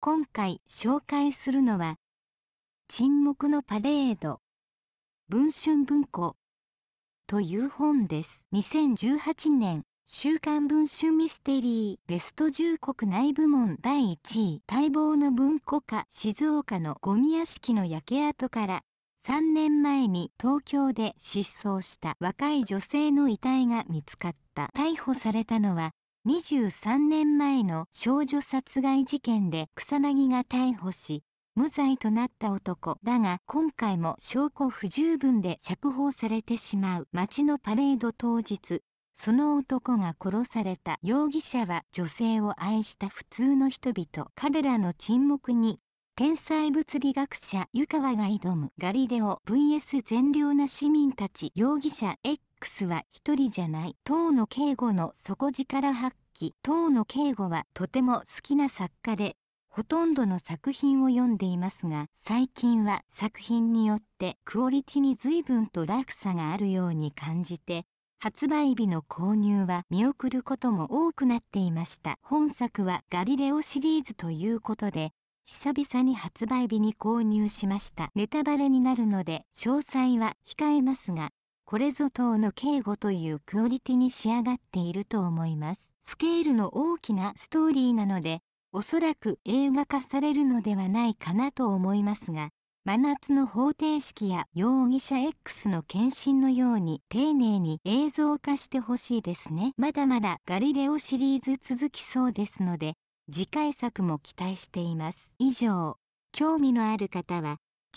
今回紹介するのは沈黙のパレード文春文庫という本です2018年週刊文春ミステリーベスト10国内部門第1位待望の文庫化静岡のゴミ屋敷の焼け跡から3年前に東京で失踪した若い女性の遺体が見つかった逮捕されたのは23年前の少女殺害事件で草薙が逮捕し無罪となった男だが今回も証拠不十分で釈放されてしまう町のパレード当日その男が殺された容疑者は女性を愛した普通の人々彼らの沈黙に天才物理学者湯川が挑むガリレオ VS 善良な市民たち容疑者 X クスは一人じゃない当の敬語の底力発揮党の敬吾はとても好きな作家でほとんどの作品を読んでいますが最近は作品によってクオリティに随分と落差があるように感じて発売日の購入は見送ることも多くなっていました本作はガリレオシリーズということで久々に発売日に購入しましたネタバレになるので詳細は控えますがこれぞ塔の警護というクオリティに仕上がっていると思います。スケールの大きなストーリーなので、おそらく映画化されるのではないかなと思いますが、真夏の方程式や容疑者 X の検診のように丁寧に映像化してほしいですね。まだまだガリレオシリーズ続きそうですので、次回作も期待しています。以上、興味のある方は、